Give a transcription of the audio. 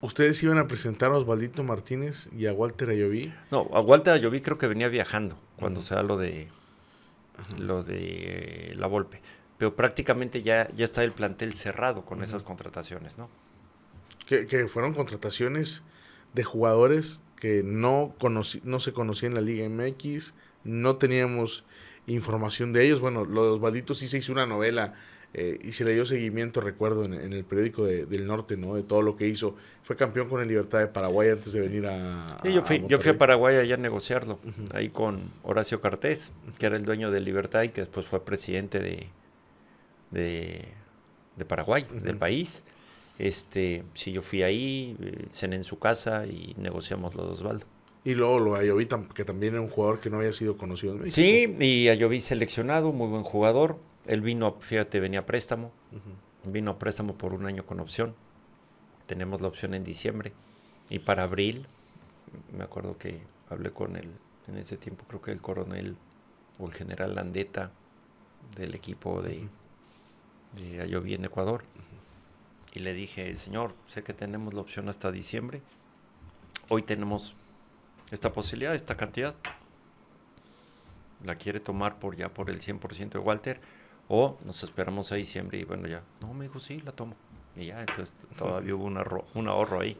¿Ustedes iban a presentar a Osvaldito Martínez y a Walter Ayoví? No, a Walter Ayoví creo que venía viajando cuando se da lo de, lo de eh, la Volpe. Pero prácticamente ya, ya está el plantel cerrado con esas contrataciones, ¿no? Que, fueron contrataciones de jugadores que no, no se conocían en la Liga MX, no teníamos información de ellos. Bueno, lo de Osvaldito sí se hizo una novela eh, y se le dio seguimiento, recuerdo, en, el periódico del norte, ¿no? De todo lo que hizo. Fue campeón con el Libertad de Paraguay antes de venir a... Sí, yo fui a, Paraguay allá a negociarlo, ahí con Horacio Cartés, que era el dueño del Libertad y que después fue presidente de, de, Paraguay, del país. Este, sí, yo fui ahí, eh, cené en su casa y negociamos los de Osvaldo. Y luego lo Ayoví, que también era un jugador que no había sido conocido en México. Sí, y Ayoví seleccionado, muy buen jugador. Él vino, fíjate, venía a préstamo. Vino a préstamo por un año con opción. Tenemos la opción en diciembre. Y para abril, me acuerdo que hablé con él en ese tiempo, creo que el coronel o el general Landeta del equipo de, en Ecuador. Y le dije, señor, sé que tenemos la opción hasta diciembre. Hoy tenemos esta posibilidad, esta cantidad. La quiere tomar por ya por el 100% de Walter o nos esperamos a diciembre y bueno, ya, no, me dijo, sí, la tomo. Y ya, entonces todavía hubo un ahorro ahí.